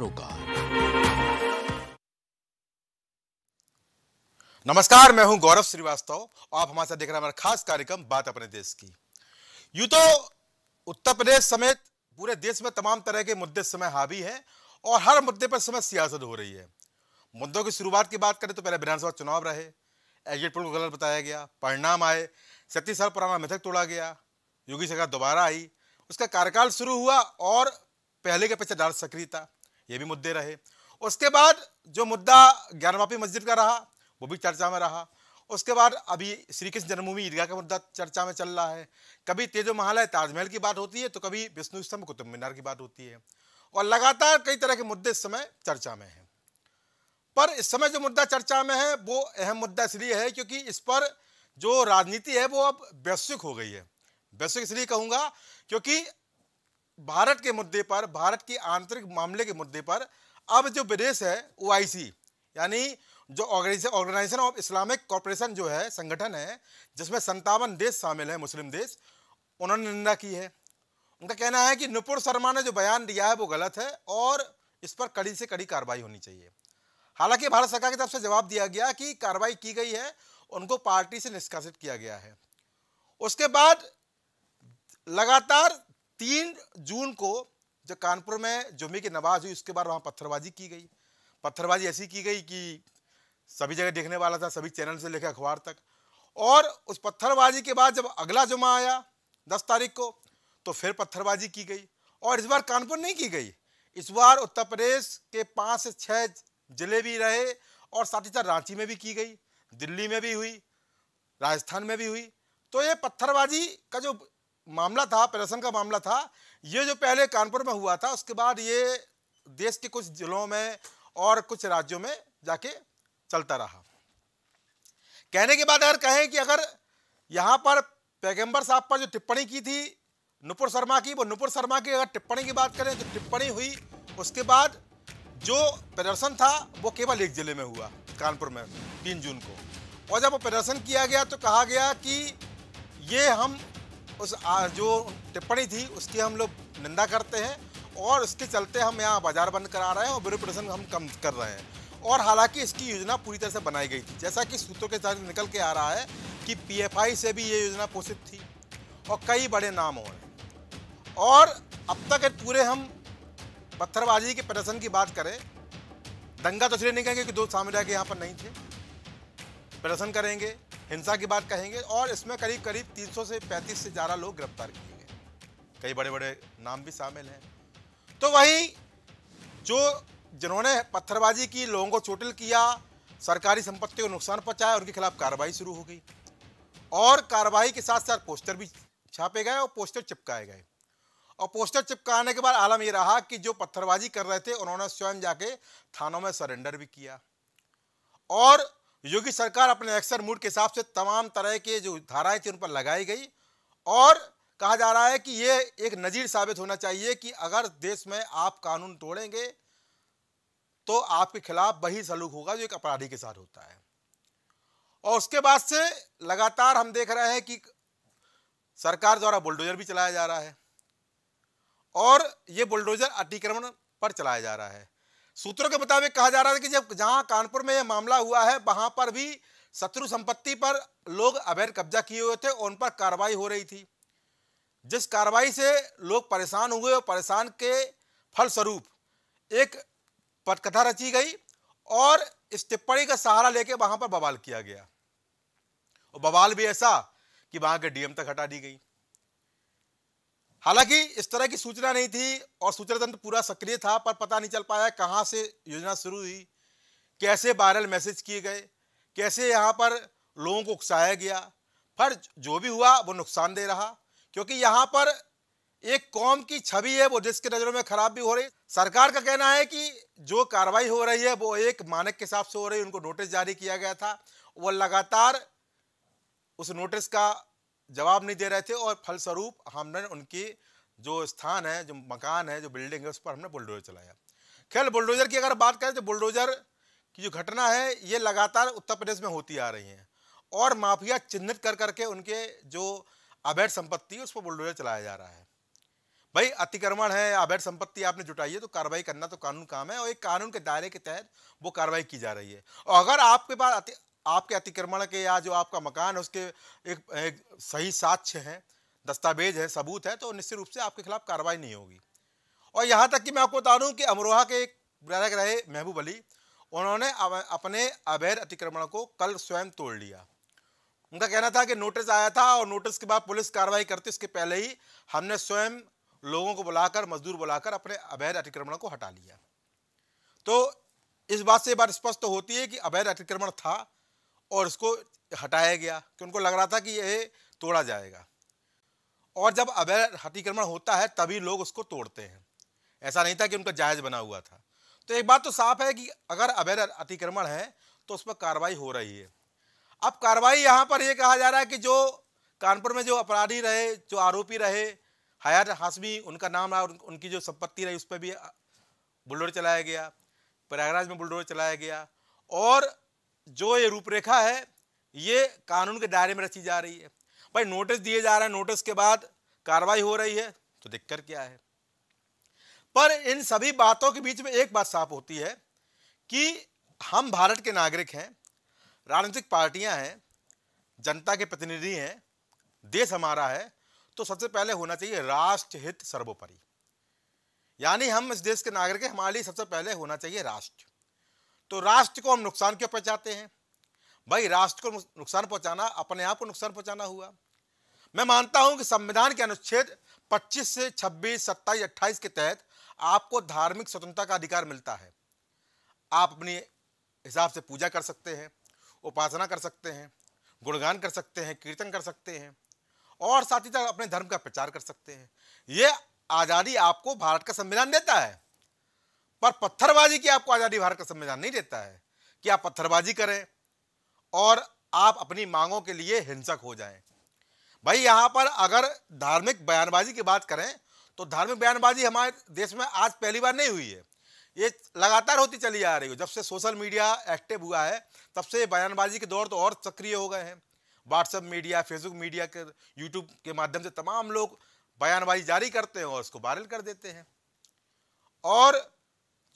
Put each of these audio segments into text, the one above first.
रोका नमस्कार मैं हूं गौरव श्रीवास्तव आप हमारे साथ देख रहे हैं हमारा खास कार्यक्रम बात अपने देश की यू तो उत्तर प्रदेश समेत पूरे देश में तमाम तरह के मुद्दे समय हावी हैं और हर मुद्दे पर समय सियासत हो रही है मुद्दों की शुरुआत की बात करें तो पहले विधानसभा चुनाव रहे एग्जिट पोल को गलत बताया गया परिणाम आए सत्तीस साल पुराना मिथक तोड़ा गया योगी सरकार दोबारा आई उसका कार्यकाल शुरू हुआ और पहले के पीछे डाल सक्रिय था ये भी मुद्दे रहे उसके बाद जो मुद्दा ज्ञानवापी मस्जिद का रहा वो भी चर्चा में रहा उसके बाद अभी श्री कृष्ण जन्मभूमि ईदगाह का मुद्दा चर्चा में चल रहा है कभी तेजो महालय ताजमहल की बात होती है तो कभी विष्णु स्तंभ कुतुब मीनार की बात होती है और लगातार कई तरह के मुद्दे इस समय चर्चा में हैं पर इस समय जो मुद्दा चर्चा में है वो अहम मुद्दा इसलिए है क्योंकि इस पर जो राजनीति है वो अब वैश्विक हो गई है वैश्विक इसलिए कहूँगा क्योंकि भारत के मुद्दे पर भारत के आंतरिक मामले के मुद्दे पर अब जो विदेश है ओ यानी जो ऑर्गेनाइजेशन ऑफ इस्लामिक कॉरपोरेशन जो है संगठन है जिसमें संतावन देश शामिल हैं मुस्लिम देश उन्होंने निंदा की है उनका कहना है कि नुपुर शर्मा ने जो बयान दिया है वो गलत है और इस पर कड़ी से कड़ी कार्रवाई होनी चाहिए हालांकि भारत सरकार की तरफ से जवाब दिया गया कि कार्रवाई की गई है उनको पार्टी से निष्कासित किया गया है उसके बाद लगातार तीन जून को जो कानपुर में जुम्मे की नमाज हुई उसके बाद वहाँ पत्थरबाजी की गई पत्थरबाजी ऐसी की गई कि सभी जगह देखने वाला था सभी चैनल से लेकर अखबार तक और उस पत्थरबाजी के बाद जब अगला जुमा आया दस तारीख को तो फिर पत्थरबाजी की गई और इस बार कानपुर नहीं की गई इस बार उत्तर प्रदेश के पाँच से छः जिले भी रहे और साथ ही साथ रांची में भी की गई दिल्ली में भी हुई राजस्थान में भी हुई तो ये पत्थरबाजी का जो मामला था प्रदर्शन का मामला था ये जो पहले कानपुर में हुआ था उसके बाद ये देश के कुछ जिलों में और कुछ राज्यों में जाके चलता रहा कहने के बाद अगर कहें कि अगर यहाँ पर पैगम्बर साहब पर जो टिप्पणी की थी नुपुर शर्मा की वो नुपुर शर्मा की अगर टिप्पणी की बात करें तो टिप्पणी हुई उसके बाद जो प्रदर्शन था वो केवल एक जिले में हुआ कानपुर में तीन जून को और जब वो प्रदर्शन किया गया तो कहा गया कि ये हम उस जो टिप्पणी थी उसकी हम लोग निंदा करते हैं और उसके चलते हम यहाँ बाजार बंद करा रहे हैं और ब्यूरो प्रदर्शन हम कम कर रहे हैं और हालांकि इसकी योजना पूरी तरह से बनाई गई थी जैसा कि सूत्रों के साथ निकल के आ रहा है कि पीएफआई से भी ये योजना पोषित थी और कई बड़े नाम हो रहे और अब तक पूरे हम पत्थरबाजी के प्रदर्शन की बात करें दंगा तो इसलिए नहीं कहेंगे कि दो सामुदाय के यहाँ पर नहीं थे प्रदर्शन करेंगे हिंसा की बात कहेंगे और इसमें करीब करीब 300 से 35 से ज़्यादा लोग गिरफ्तार किए गए कई बड़े बड़े नाम भी शामिल हैं तो वही जो जिन्होंने पत्थरबाजी की लोगों को चोटिल किया सरकारी संपत्ति को नुकसान पहुंचाया उनके खिलाफ कार्रवाई शुरू हो गई और कार्रवाई के साथ साथ पोस्टर भी छापे गए और पोस्टर चिपकाए गए और पोस्टर चिपकाने के बाद आलम यह रहा कि जो पत्थरबाजी कर रहे थे उन्होंने स्वयं जाके थानों में सरेंडर भी किया और योगी सरकार अपने अक्सर मूड के हिसाब से तमाम तरह के जो धाराएं थी उन पर लगाई गई और कहा जा रहा है कि ये एक नज़ीर साबित होना चाहिए कि अगर देश में आप कानून तोड़ेंगे तो आपके खिलाफ वही सलूक होगा जो एक अपराधी के साथ होता है और उसके बाद से लगातार हम देख रहे हैं कि सरकार द्वारा बुलडोजर भी चलाया जा रहा है और ये बुलडोजर अतिक्रमण पर चलाया जा रहा है सूत्रों के मुताबिक कहा जा रहा था कि जब जहां कानपुर में यह मामला हुआ है वहां पर भी शत्रु संपत्ति पर लोग अवैध कब्जा किए हुए थे उन पर कार्रवाई हो रही थी जिस कार्रवाई से लोग परेशान हुए और परेशान के फलस्वरूप एक पटकथा रची गई और इस टिप्पणी का सहारा लेके वहां पर बवाल किया गया और बवाल भी ऐसा कि वहां के डीएम तक हटा दी गई हालांकि इस तरह की सूचना नहीं थी और सूचना तंत्र पूरा सक्रिय था पर पता नहीं चल पाया कहाँ से योजना शुरू हुई कैसे वायरल मैसेज किए गए कैसे यहाँ पर लोगों को उकसाया गया पर जो भी हुआ वो नुकसान दे रहा क्योंकि यहाँ पर एक कौम की छवि है वो देश की नज़रों में खराब भी हो रही सरकार का कहना है कि जो कार्रवाई हो रही है वो एक मानक के हिसाब से हो रही है उनको नोटिस जारी किया गया था वो लगातार उस नोटिस का जवाब नहीं दे रहे थे और फलस्वरूप हमने उनकी जो स्थान है जो मकान है जो बिल्डिंग है उस पर हमने बुलडोजर चलाया खैर बुलडोजर की अगर बात करें तो बुलडोजर की जो घटना है ये लगातार उत्तर प्रदेश में होती आ रही है और माफिया चिन्हित कर करके उनके जो अवैध संपत्ति है उस पर बुलडोजर चलाया जा रहा है भाई अतिक्रमण है अवैध संपत्ति आपने जुटाई है तो कार्रवाई करना तो कानून काम है और एक कानून के दायरे के तहत वो कार्रवाई की जा रही है और अगर आपके पास आपके अतिक्रमण के या जो आपका मकान है उसके एक, एक सही साक्ष्य है दस्तावेज है सबूत है तो निश्चित रूप से आपके खिलाफ कार्रवाई नहीं होगी और यहाँ तक कि मैं आपको बता दूँ कि अमरोहा के एक विधायक रहे महबूब अली उन्होंने अपने अवैध अतिक्रमण को कल स्वयं तोड़ लिया उनका कहना था कि नोटिस आया था और नोटिस के बाद पुलिस कार्रवाई करती उसके पहले ही हमने स्वयं लोगों को बुलाकर मजदूर बुलाकर अपने अवैध अतिक्रमण को हटा लिया तो इस बात से बात स्पष्ट तो होती है कि अवैध अतिक्रमण था और इसको हटाया गया कि उनको लग रहा था कि यह तोड़ा जाएगा और जब अवैध अतिक्रमण होता है तभी लोग उसको तोड़ते हैं ऐसा नहीं था कि उनका जायज़ बना हुआ था तो एक बात तो साफ है कि अगर अवैध अतिक्रमण है तो उस पर कार्रवाई हो रही है अब कार्रवाई यहाँ पर यह कहा जा रहा है कि जो कानपुर में जो अपराधी रहे जो आरोपी रहे हयात हाशमी उनका नाम रहा उनकी जो संपत्ति रही उस पर भी बुलडोर चलाया गया प्रयागराज में बुलडोर चलाया गया और जो ये रूपरेखा है ये कानून के दायरे में रची जा रही है भाई नोटिस दिए जा रहे हैं नोटिस के बाद कार्रवाई हो रही है तो दिक्कत क्या है पर इन सभी बातों के बीच में एक बात साफ होती है कि हम भारत के नागरिक हैं राजनीतिक पार्टियां हैं जनता के प्रतिनिधि हैं देश हमारा है तो सबसे पहले होना चाहिए राष्ट्र हित सर्वोपरि यानी हम इस देश के नागरिक हैं हमारे लिए सबसे पहले होना चाहिए राष्ट्र तो राष्ट्र को हम नुकसान क्यों पहुँचाते हैं भाई राष्ट्र को नुकसान पहुँचाना अपने आप को नुकसान पहुँचाना हुआ मैं मानता हूँ कि संविधान के अनुच्छेद 25 से 26, 27, 28 के तहत आपको धार्मिक स्वतंत्रता का अधिकार मिलता है आप अपने हिसाब से पूजा कर सकते हैं उपासना कर सकते हैं गुणगान कर सकते हैं कीर्तन कर सकते हैं और साथ ही साथ अपने धर्म का प्रचार कर सकते हैं ये आज़ादी आपको भारत का संविधान देता है पर पत्थरबाजी की आपको आज़ादी भारत का संविधान नहीं देता है कि आप पत्थरबाजी करें और आप अपनी मांगों के लिए हिंसक हो जाएं भाई यहाँ पर अगर धार्मिक बयानबाजी की बात करें तो धार्मिक बयानबाजी हमारे देश में आज पहली बार नहीं हुई है ये लगातार होती चली आ रही हो जब से सोशल मीडिया एक्टिव हुआ है तब से बयानबाजी के दौर तो और सक्रिय हो गए हैं व्हाट्सएप मीडिया फेसबुक मीडिया के यूट्यूब के माध्यम से तमाम लोग बयानबाजी जारी करते हैं और उसको वायरल कर देते हैं और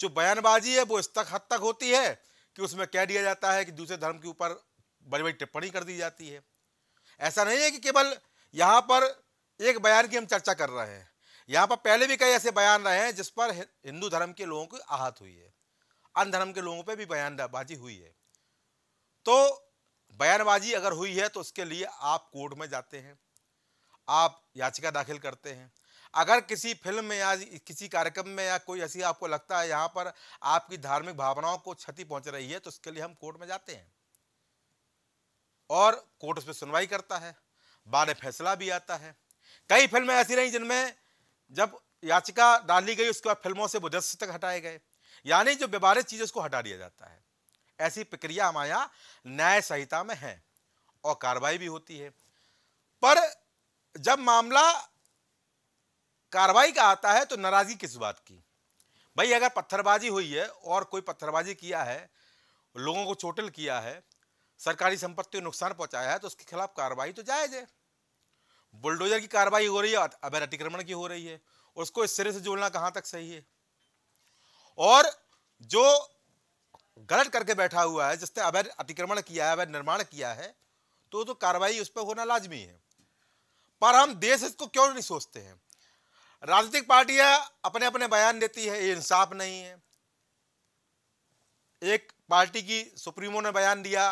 जो बयानबाजी है वो इस तक हद तक होती है कि उसमें कह दिया जाता है कि दूसरे धर्म के ऊपर बड़ी बड़ी टिप्पणी कर दी जाती है ऐसा नहीं है कि केवल यहाँ पर एक बयान की हम चर्चा कर रहे हैं यहाँ पर पहले भी कई ऐसे बयान रहे हैं जिस पर हिंदू धर्म के लोगों की आहत हुई है अन्य धर्म के लोगों पर भी बयानबाजी हुई है तो बयानबाजी अगर हुई है तो उसके लिए आप कोर्ट में जाते हैं आप याचिका दाखिल करते हैं अगर किसी फिल्म में या किसी कार्यक्रम में या कोई ऐसी आपको लगता है यहाँ पर आपकी धार्मिक भावनाओं को क्षति पहुँच रही है तो उसके लिए हम कोर्ट में जाते हैं और कोर्ट उस पर सुनवाई करता है बाद फैसला भी आता है कई फिल्में ऐसी रहीं जिनमें जब याचिका डाली गई उसके बाद फिल्मों से बुदस्त तक हटाए गए यानी जो व्यवहारिक चीज़ उसको हटा दिया जाता है ऐसी प्रक्रिया हमारे यहाँ न्याय संहिता में है और कार्रवाई भी होती है पर जब मामला कार्रवाई का आता है तो नाराज़गी किस बात की भाई अगर पत्थरबाजी हुई है और कोई पत्थरबाजी किया है लोगों को चोटिल किया है सरकारी संपत्ति को नुकसान पहुंचाया है तो उसके खिलाफ कार्रवाई तो जायज़ है बुलडोजर की कार्रवाई हो रही है अवैध अतिक्रमण की हो रही है उसको इस सिरे से जोड़ना कहाँ तक सही है और जो गलत करके बैठा हुआ है जिसने अवैध अतिक्रमण किया है अवैध निर्माण किया है तो तो कार्रवाई उस पर होना लाजमी है पर हम देश इसको क्यों नहीं सोचते हैं राजनीतिक पार्टियां अपने अपने बयान देती है ये इंसाफ नहीं है एक पार्टी की सुप्रीमो ने बयान दिया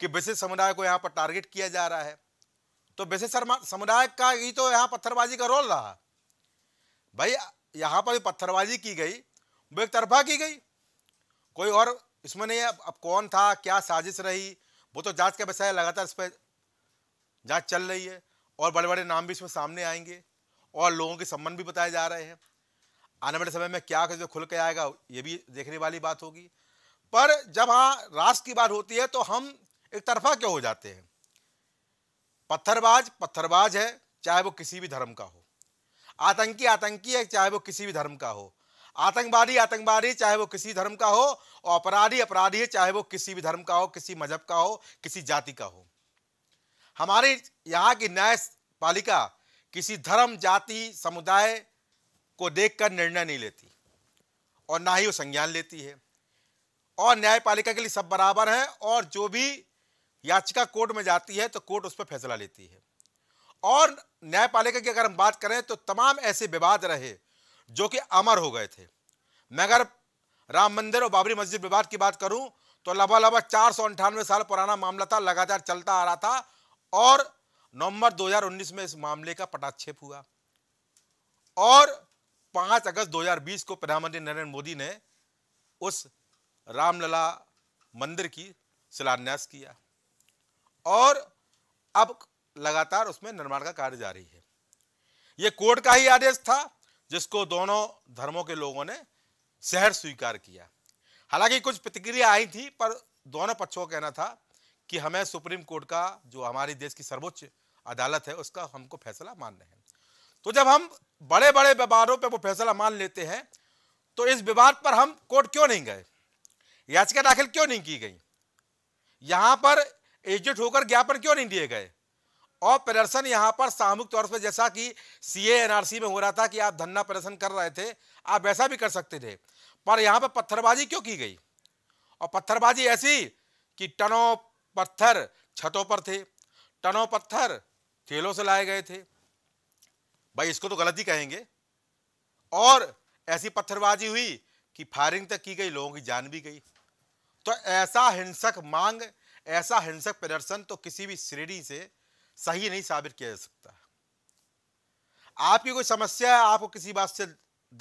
कि विशेष समुदाय को यहाँ पर टारगेट किया जा रहा है तो विशेष समुदाय का ही तो यहाँ पत्थरबाजी का रोल रहा भाई यहाँ पर पत्थरबाजी की गई वो एक तरफा की गई कोई और इसमें नहीं अब, अब कौन था क्या साजिश रही वो तो जांच के विषय लगातार इस पर जांच चल रही है और बड़े बड़े नाम भी इसमें सामने आएंगे और लोगों के संबंध भी बताए जा रहे हैं आने वाले समय में क्या कैसे खुल के आएगा ये भी देखने वाली बात होगी पर जब हाँ राष्ट्र की बात होती है तो हम एक तरफा क्यों हो जाते हैं पत्थरबाज पत्थरबाज है चाहे वो किसी भी धर्म का हो आतंकी आतंकी है चाहे वो किसी भी धर्म का हो आतंकवादी आतंकवादी चाहे वो किसी धर्म का हो और अपराधी अपराधी है चाहे वो किसी भी धर्म का हो किसी मजहब का हो किसी जाति का हो हमारे यहाँ की न्याय पालिका किसी धर्म जाति समुदाय को देखकर निर्णय नहीं लेती और ना ही वो संज्ञान लेती है और न्यायपालिका के लिए सब बराबर हैं और जो भी याचिका कोर्ट में जाती है तो कोर्ट उस पर फैसला लेती है और न्यायपालिका की अगर हम बात करें तो तमाम ऐसे विवाद रहे जो कि अमर हो गए थे मैं अगर राम मंदिर और बाबरी मस्जिद विवाद की बात करूं तो लगभग लगभग चार सौ अंठानवे साल पुराना मामला था लगातार चलता आ रहा था और नवंबर 2019 में इस मामले का पटाक्षेप हुआ और 5 अगस्त 2020 को प्रधानमंत्री नरेंद्र मोदी ने उस रामलला मंदिर की शिलान्यास किया और अब लगातार उसमें निर्माण का कार्य जारी है यह कोर्ट का ही आदेश था जिसको दोनों धर्मों के लोगों ने शहर स्वीकार किया हालांकि कुछ प्रतिक्रिया आई थी पर दोनों पक्षों का कहना था कि हमें सुप्रीम कोर्ट का जो हमारे देश की सर्वोच्च अदालत है उसका हमको फैसला मानना है तो जब हम बड़े बड़े व्यवहारों पर वो फैसला मान लेते हैं तो इस विवाद पर हम कोर्ट क्यों नहीं गए याचिका दाखिल क्यों नहीं की गई यहां पर एकजुट होकर ज्ञापन क्यों नहीं दिए गए और प्रदर्शन यहां पर सामूहिक तौर पर जैसा कि सीए एनआरसी में हो रहा था कि आप धरना प्रदर्शन कर रहे थे आप वैसा भी कर सकते थे पर यहां पर पत्थरबाजी क्यों की गई और पत्थरबाजी ऐसी कि टनों पत्थर छतों पर थे टनों पत्थर थेलों से लाए गए थे भाई इसको तो गलती कहेंगे और ऐसी पत्थरबाजी हुई कि फायरिंग तक की गई लोगों की जान भी गई तो ऐसा हिंसक मांग ऐसा हिंसक प्रदर्शन तो किसी भी श्रेणी से सही नहीं साबित किया जा सकता आपकी कोई समस्या है आपको किसी बात से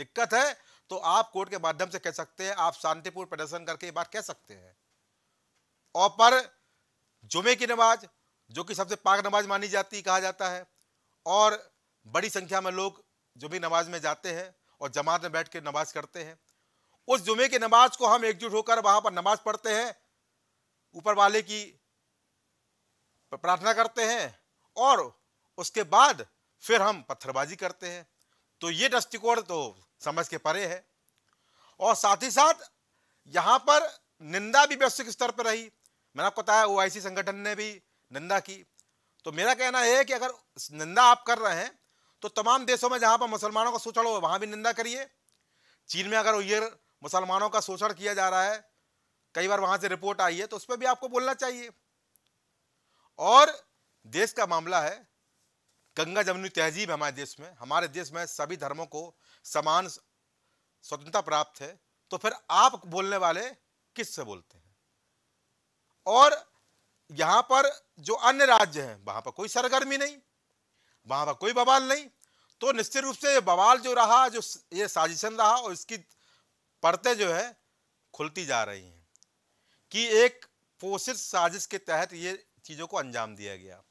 दिक्कत है तो आप कोर्ट के माध्यम से कह सकते हैं आप शांतिपूर्ण प्रदर्शन करके ये बात कह सकते हैं और पर जुमे की नमाज जो कि सबसे पाक नमाज मानी जाती कहा जाता है और बड़ी संख्या में लोग जुमे नमाज में जाते हैं और जमात में बैठ के नमाज करते हैं उस जुमे की नमाज को हम एकजुट होकर वहाँ पर नमाज पढ़ते हैं ऊपर वाले की प्रार्थना करते हैं और उसके बाद फिर हम पत्थरबाजी करते हैं तो ये दृष्टिकोण तो समझ के परे है और साथ ही साथ यहाँ पर निंदा भी वैश्विक स्तर पर रही मैंने आपको बताया ओ संगठन ने भी निंदा की तो मेरा कहना है कि अगर निंदा आप कर रहे हैं तो तमाम देशों में जहां पर मुसलमानों का शोषण हो वहां भी निंदा करिए चीन में अगर ये मुसलमानों का शोषण किया जा रहा है कई बार वहां से रिपोर्ट आई है तो उस पर भी आपको बोलना चाहिए और देश का मामला है गंगा जमुनी तहजीब हमारे देश में हमारे देश में सभी धर्मों को समान स्वतंत्रता प्राप्त है तो फिर आप बोलने वाले किस से बोलते हैं और यहां पर जो अन्य राज्य हैं वहां पर कोई सरगर्मी नहीं वहां पर कोई बवाल नहीं तो निश्चित रूप से ये बवाल जो रहा जो ये साजिशन रहा और इसकी परतें जो है खुलती जा रही हैं कि एक पोषित साजिश के तहत ये चीज़ों को अंजाम दिया गया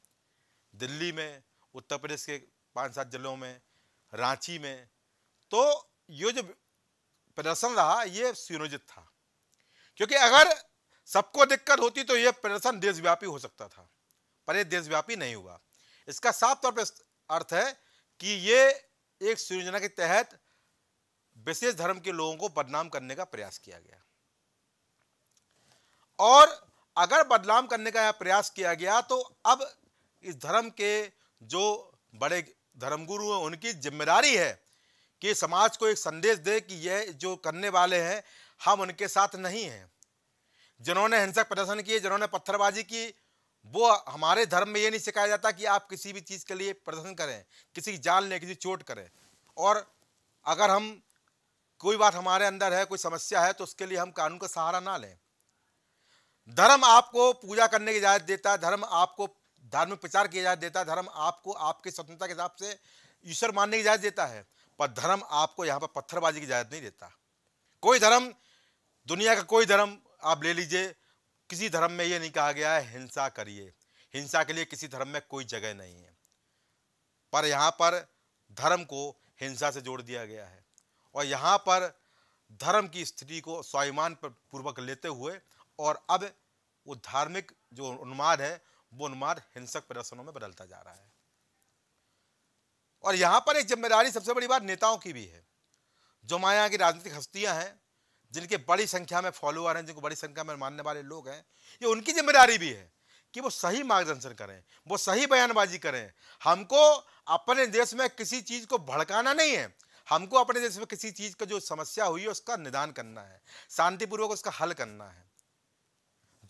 दिल्ली में उत्तर प्रदेश के पाँच सात जिलों में रांची में तो ये जो प्रदर्शन रहा ये सुनियोजित था क्योंकि अगर सबको दिक्कत होती तो यह प्रदर्शन देशव्यापी हो सकता था पर यह देशव्यापी नहीं हुआ इसका साफ तौर पर अर्थ है कि ये एक सुयोजना के तहत विशेष धर्म के लोगों को बदनाम करने का प्रयास किया गया और अगर बदनाम करने का प्रयास किया गया तो अब इस धर्म के जो बड़े धर्मगुरु हैं उनकी जिम्मेदारी है कि समाज को एक संदेश दे कि यह जो करने वाले हैं हम उनके साथ नहीं हैं जिन्होंने हिंसक प्रदर्शन किए जिन्होंने पत्थरबाजी की वो हमारे धर्म में ये नहीं सिखाया जाता कि आप किसी भी चीज़ के लिए प्रदर्शन करें किसी की जान लें किसी चोट करें और अगर हम कोई बात हमारे अंदर है कोई समस्या है तो उसके लिए हम कानून का सहारा ना लें धर्म आपको पूजा करने की इजाज़त देता है धर्म आपको धार्मिक प्रचार की इजाज़त देता है धर्म आपको आपके स्वतंत्रता के हिसाब से ईश्वर मानने की इजाज़त देता है पर धर्म आपको यहाँ पर पत्थरबाजी की इजाज़त नहीं देता कोई धर्म दुनिया का कोई धर्म आप ले लीजिए किसी धर्म में ये नहीं कहा गया है हिंसा करिए हिंसा के लिए किसी धर्म में कोई जगह नहीं है पर यहाँ पर धर्म को हिंसा से जोड़ दिया गया है और यहाँ पर धर्म की स्थिति को स्वाभिमान पूर्वक लेते हुए और अब वो धार्मिक जो उन्माद है वो उन्माद हिंसक प्रदर्शनों में बदलता जा रहा है और यहाँ पर एक जिम्मेदारी सबसे बड़ी बात नेताओं की भी है जो माया की राजनीतिक हस्तियाँ हैं जिनके बड़ी संख्या में फॉलोअर हैं जिनको बड़ी संख्या में मानने वाले लोग हैं ये उनकी जिम्मेदारी भी है कि वो सही मार्गदर्शन करें वो सही बयानबाजी करें हमको अपने देश में किसी चीज़ को भड़काना नहीं है हमको अपने देश में किसी चीज़ का जो समस्या हुई है उसका निदान करना है शांतिपूर्वक उसका हल करना है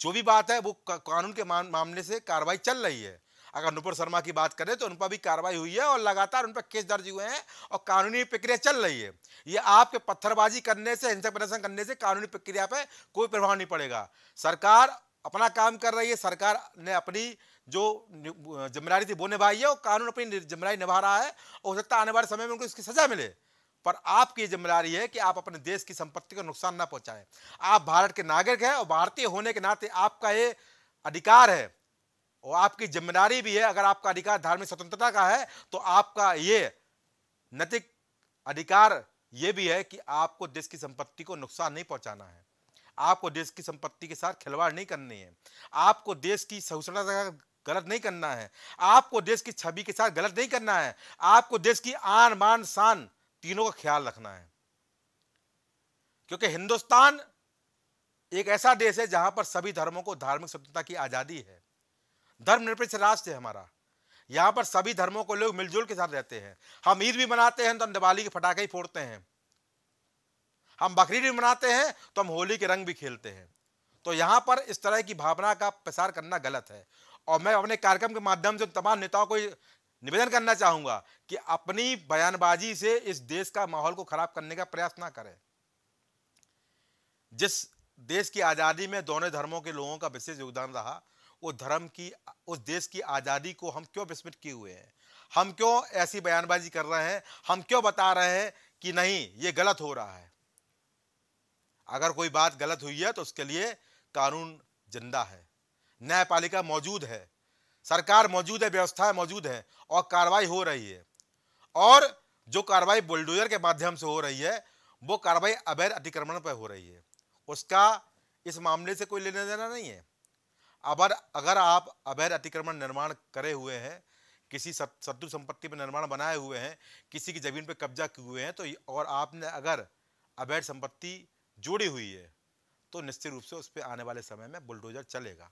जो भी बात है वो कानून के मामले से कार्रवाई चल रही है अगर नुपुर शर्मा की बात करें तो उन पर भी कार्रवाई हुई है और लगातार उन पर केस दर्ज हुए हैं और कानूनी प्रक्रिया चल रही है ये आपके पत्थरबाजी करने से हिंसक प्रदर्शन करने से कानूनी प्रक्रिया पर कोई प्रभाव नहीं पड़ेगा सरकार अपना काम कर रही है सरकार ने अपनी जो जिम्मेदारी थी वो निभाई है और कानून अपनी जिम्मेदारी निभा रहा है और हो सकता आने वाले समय में उनको इसकी सजा मिले पर आपकी जिम्मेदारी है कि आप अपने देश की संपत्ति को नुकसान ना पहुंचाएं आप भारत के नागरिक हैं और भारतीय होने के नाते आपका ये अधिकार है और आपकी जिम्मेदारी भी है अगर आपका अधिकार धार्मिक स्वतंत्रता का है तो आपका ये नैतिक अधिकार ये भी है कि आपको देश की संपत्ति को नुकसान नहीं पहुंचाना है आपको देश की संपत्ति के साथ खिलवाड़ नहीं करनी है आपको देश की का गलत नहीं करना है आपको देश की छवि के साथ गलत नहीं करना है आपको देश की आन मान शान तीनों का ख्याल रखना है क्योंकि हिंदुस्तान एक ऐसा देश है जहां पर सभी धर्मों को धार्मिक स्वतंत्रता की आजादी है धर्मनिरपेक्ष राष्ट्र है हमारा यहाँ पर सभी धर्मों को लोग मिलजुल के साथ रहते हैं हम ईद भी मनाते हैं तो हम दिवाली के फटाखे ही फोड़ते हैं हम बकरीद भी मनाते हैं तो हम होली के रंग भी खेलते हैं तो यहाँ पर इस तरह की भावना का प्रसार करना गलत है और मैं अपने कार्यक्रम के माध्यम से तमाम नेताओं को निवेदन करना चाहूँगा कि अपनी बयानबाजी से इस देश का माहौल को खराब करने का प्रयास ना करें जिस देश की आज़ादी में दोनों धर्मों के लोगों का विशेष योगदान रहा उस धर्म की उस देश की आज़ादी को हम क्यों विस्मृत किए हुए हैं हम क्यों ऐसी बयानबाजी कर रहे हैं हम क्यों बता रहे हैं कि नहीं ये गलत हो रहा है अगर कोई बात गलत हुई है तो उसके लिए कानून जिंदा है न्यायपालिका मौजूद है सरकार मौजूद है व्यवस्थाएं मौजूद है और कार्रवाई हो रही है और जो कार्रवाई बुलडोजर के माध्यम से हो रही है वो कार्रवाई अवैध अतिक्रमण पर हो रही है उसका इस मामले से कोई लेना देना नहीं है अबर अगर आप अवैध अतिक्रमण निर्माण करे हुए हैं किसी शत्रु संपत्ति पर निर्माण बनाए हुए हैं किसी की ज़मीन पर कब्जा किए हुए हैं तो और आपने अगर अवैध संपत्ति जोड़ी हुई है तो निश्चित रूप से उस पर आने वाले समय में बुलडोजर चलेगा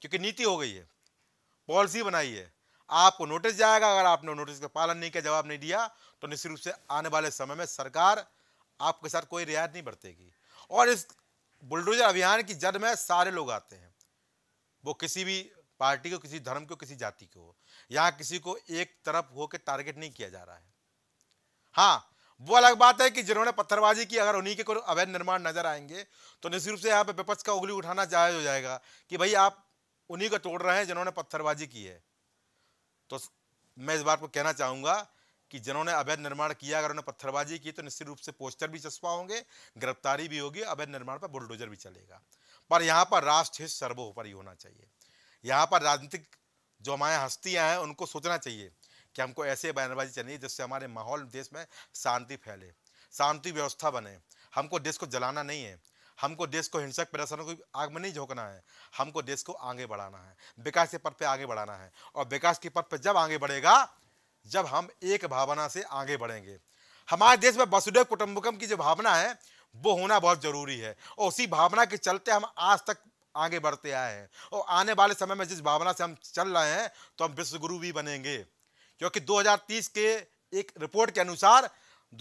क्योंकि नीति हो गई है पॉलिसी बनाई है आपको नोटिस जाएगा अगर आपने नोटिस का पालन नहीं किया जवाब नहीं दिया तो निश्चित रूप से आने वाले समय में सरकार आपके साथ कोई रियायत नहीं बरतेगी और इस बुलडोजर अभियान की जद में सारे लोग आते हैं वो किसी भी पार्टी को किसी धर्म को किसी जाति को हो यहाँ किसी को एक तरफ होकर टारगेट नहीं किया जा रहा है हाँ वो अलग बात है कि जिन्होंने पत्थरबाजी की अगर उन्हीं के कोई अवैध निर्माण नजर आएंगे तो निश्चित रूप से यहाँ पे विपक्ष का उंगली उठाना जायज हो जाएगा कि भाई आप उन्हीं को तोड़ रहे हैं जिन्होंने पत्थरबाजी की है तो मैं इस बात को कहना चाहूंगा कि जिन्होंने अवैध निर्माण किया अगर उन्होंने पत्थरबाजी की तो निश्चित रूप से पोस्टर भी चस्पा होंगे गिरफ्तारी भी होगी अवैध निर्माण पर बुलडोजर भी चलेगा पर यहाँ पर राष्ट्र हित सर्वोपरि होना चाहिए यहाँ पर राजनीतिक जो हमारे हस्तियाँ हैं उनको सोचना चाहिए कि हमको ऐसे बयानबाजी चाहिए जिससे हमारे माहौल देश में शांति फैले शांति व्यवस्था बने हमको देश को जलाना नहीं है हमको देश को हिंसक प्रदर्शनों की आग में नहीं झोंकना है हमको देश को आगे बढ़ाना है विकास के पथ पर आगे बढ़ाना है और विकास के पथ पर जब आगे बढ़ेगा जब हम एक भावना से आगे बढ़ेंगे हमारे देश में वसुदेव कुटुंबकम की जो भावना है वो होना बहुत ज़रूरी है और उसी भावना के चलते हम आज तक आगे बढ़ते आए हैं और आने वाले समय में जिस भावना से हम चल रहे हैं तो हम विश्वगुरु भी बनेंगे क्योंकि 2030 के एक रिपोर्ट के अनुसार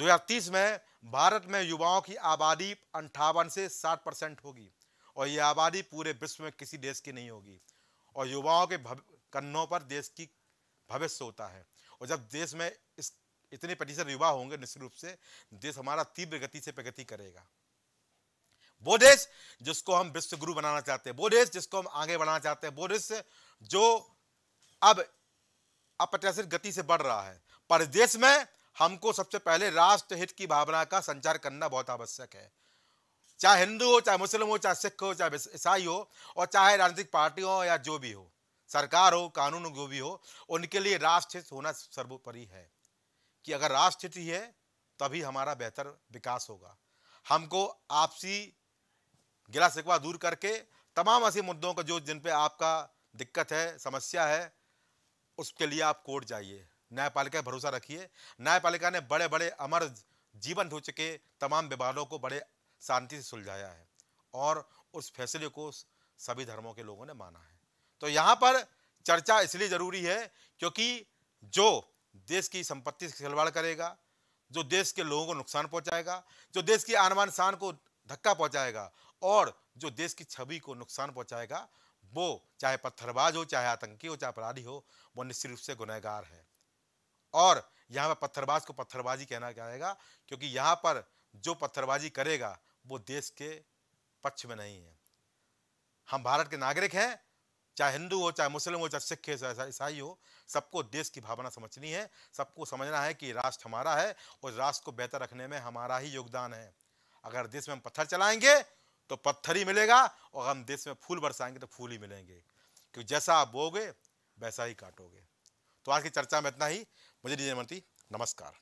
2030 में भारत में युवाओं की आबादी अंठावन से 60 परसेंट होगी और ये आबादी पूरे विश्व में किसी देश की नहीं होगी और युवाओं के कन्नों पर देश की भविष्य होता है और जब देश में इस इतने प्रतिशत युवा होंगे निश्चित रूप से देश हमारा तीव्र गति से प्रगति करेगा वो देश जिसको हम विश्व गुरु बनाना चाहते हैं वो देश जिसको हम आगे बढ़ाना चाहते हैं वो देश जो अब अप्रत्याशित गति से बढ़ रहा है देश में हमको सबसे पहले राष्ट्र हित की भावना का संचार करना बहुत आवश्यक है चाहे हिंदू हो चाहे मुस्लिम हो चाहे सिख हो चाहे ईसाई हो और चाहे राजनीतिक पार्टी हो या जो भी हो सरकार हो कानून जो भी हो उनके लिए राष्ट्र हित होना सर्वोपरि है कि अगर राष्ट्र है तभी हमारा बेहतर विकास होगा हमको आपसी गिला शिकवा दूर करके तमाम ऐसे मुद्दों का जो जिन पे आपका दिक्कत है समस्या है उसके लिए आप कोर्ट जाइए न्यायपालिका भरोसा रखिए न्यायपालिका ने बड़े बड़े अमर जीवन हो चुके तमाम विवादों को बड़े शांति से सुलझाया है और उस फैसले को सभी धर्मों के लोगों ने माना है तो यहाँ पर चर्चा इसलिए ज़रूरी है क्योंकि जो देश की संपत्ति से खिलवाड़ करेगा जो देश के लोगों को नुकसान पहुंचाएगा जो देश की आनमान शान को धक्का पहुंचाएगा और जो देश की छवि को नुकसान पहुंचाएगा वो चाहे पत्थरबाज हो चाहे आतंकी हो चाहे अपराधी हो वो निश्चित रूप से गुनहगार है और यहाँ पर पत्थरबाज को पत्थरबाजी कहना जाएगा क्योंकि यहाँ पर जो पत्थरबाजी करेगा वो देश के पक्ष में नहीं है हम भारत के नागरिक हैं चाहे हिंदू हो चाहे मुस्लिम हो चाहे सिख हो चाहे ईसाई हो सबको देश की भावना समझनी है सबको समझना है कि राष्ट्र हमारा है और राष्ट्र को बेहतर रखने में हमारा ही योगदान है अगर देश में हम पत्थर चलाएंगे तो पत्थर ही मिलेगा और हम देश में फूल बरसाएंगे तो फूल ही मिलेंगे क्योंकि जैसा आप बोगे वैसा ही काटोगे तो आज की चर्चा में इतना ही मुझे दीजिए मंत्री नमस्कार